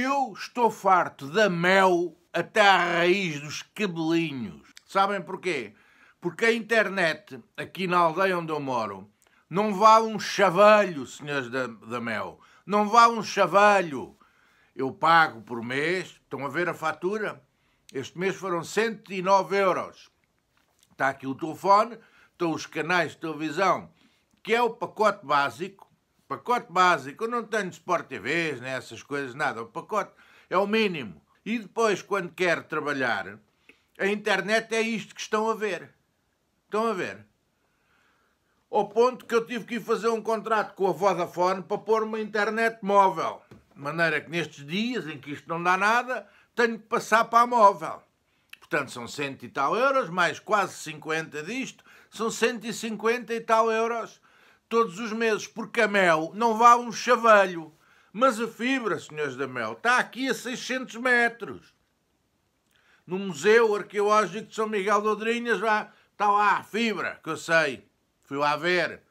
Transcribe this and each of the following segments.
Eu estou farto da mel até à raiz dos cabelinhos. Sabem porquê? Porque a internet, aqui na aldeia onde eu moro, não vale um chavalho, senhores da, da mel. Não vale um chavalho. Eu pago por mês, estão a ver a fatura? Este mês foram 109 euros. Está aqui o telefone, estão os canais de televisão, que é o pacote básico, Pacote básico, eu não tenho Sport TVs, nem essas coisas, nada. O pacote é o mínimo. E depois, quando quer trabalhar, a internet é isto que estão a ver. Estão a ver? Ao ponto que eu tive que ir fazer um contrato com a Vodafone para pôr uma internet móvel. De maneira que nestes dias em que isto não dá nada, tenho que passar para a móvel. Portanto, são cento e tal euros, mais quase 50 disto, são 150 e tal euros todos os meses, porque a mel não vale um chavalho. Mas a fibra, senhores da mel, está aqui a 600 metros. No Museu Arqueológico de São Miguel de Odrinhas lá, está lá a fibra, que eu sei. Fui lá ver.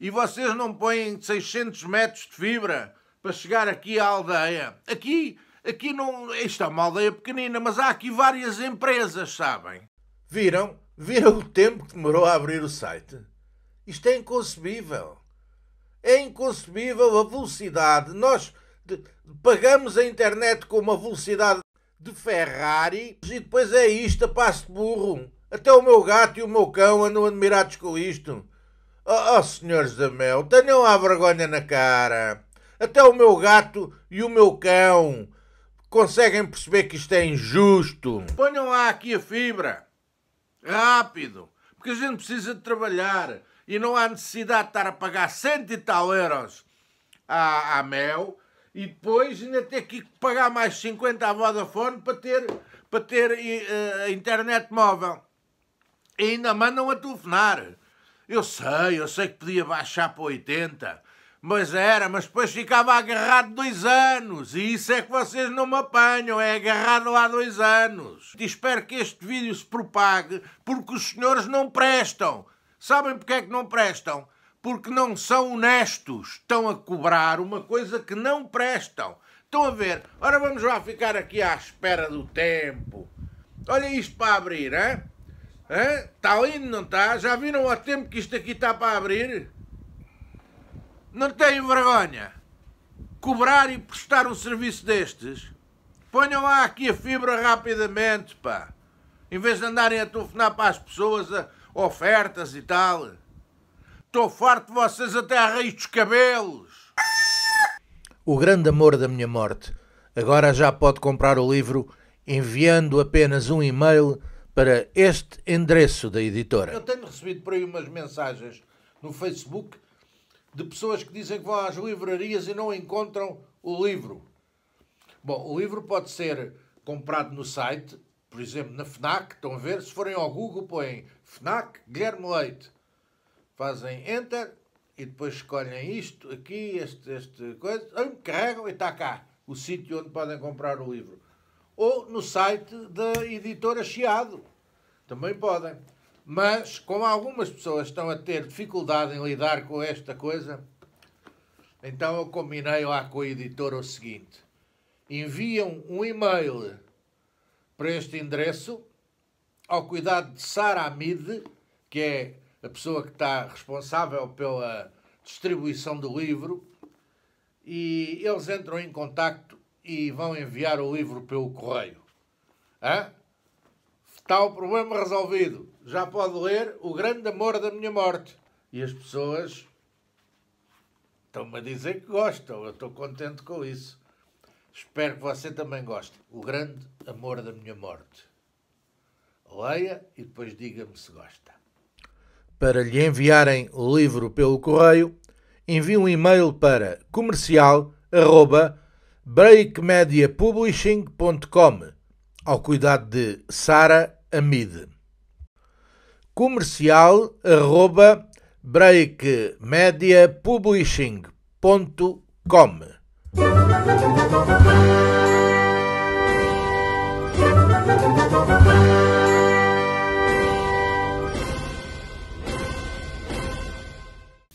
E vocês não põem 600 metros de fibra para chegar aqui à aldeia. Aqui, aqui não... Isto é uma aldeia pequenina, mas há aqui várias empresas, sabem? Viram? Viram o tempo que demorou a abrir o site? Isto é inconcebível. É inconcebível a velocidade. Nós pagamos a internet com uma velocidade de Ferrari e depois é isto, a passo de burro. Até o meu gato e o meu cão andam admirados com isto. Oh, oh senhores da mel, tenham a vergonha na cara. Até o meu gato e o meu cão conseguem perceber que isto é injusto. Ponham lá aqui a fibra. Rápido porque a gente precisa de trabalhar e não há necessidade de estar a pagar cento e tal euros à, à Mel e depois ainda ter que pagar mais 50 à Vodafone para ter, para ter uh, internet móvel. E ainda mandam a telefonar. Eu sei, eu sei que podia baixar para 80, mas era, mas depois ficava agarrado dois anos. E isso é que vocês não me apanham, é agarrado há dois anos. E espero que este vídeo se propague, porque os senhores não prestam. Sabem porque é que não prestam? Porque não são honestos. Estão a cobrar uma coisa que não prestam. Estão a ver? Ora, vamos lá ficar aqui à espera do tempo. Olha isto para abrir, hein? Está lindo, não está? Já viram o tempo que isto aqui está para abrir? Não tenho vergonha. Cobrar e prestar um serviço destes? Ponham lá aqui a fibra rapidamente, pá. Em vez de andarem a telefonar para as pessoas a ofertas e tal. Estou farto de vocês até à raiz dos cabelos. O grande amor da minha morte. Agora já pode comprar o livro enviando apenas um e-mail para este endereço da editora. Eu tenho recebido por aí umas mensagens no Facebook de pessoas que dizem que vão às livrarias e não encontram o livro. Bom, o livro pode ser comprado no site, por exemplo, na FNAC, estão a ver? Se forem ao Google, põem FNAC Guilherme Leite. Fazem Enter e depois escolhem isto, aqui, este, este coisa, aí me carregam e está cá o sítio onde podem comprar o livro. Ou no site da editora Chiado. Também podem. Mas, como algumas pessoas estão a ter dificuldade em lidar com esta coisa, então eu combinei lá com a editora o seguinte: enviam um e-mail para este endereço ao cuidado de Sara Amide, que é a pessoa que está responsável pela distribuição do livro, e eles entram em contacto e vão enviar o livro pelo correio. Hã? Está o problema resolvido. Já pode ler O Grande Amor da Minha Morte. E as pessoas estão-me a dizer que gostam. Eu estou contente com isso. Espero que você também goste. O Grande Amor da Minha Morte. Leia e depois diga-me se gosta. Para lhe enviarem o livro pelo correio, envie um e-mail para comercial.breakmediapublishing.com ao cuidado de Sara amide. Comercial arroba breakmediapublishing.com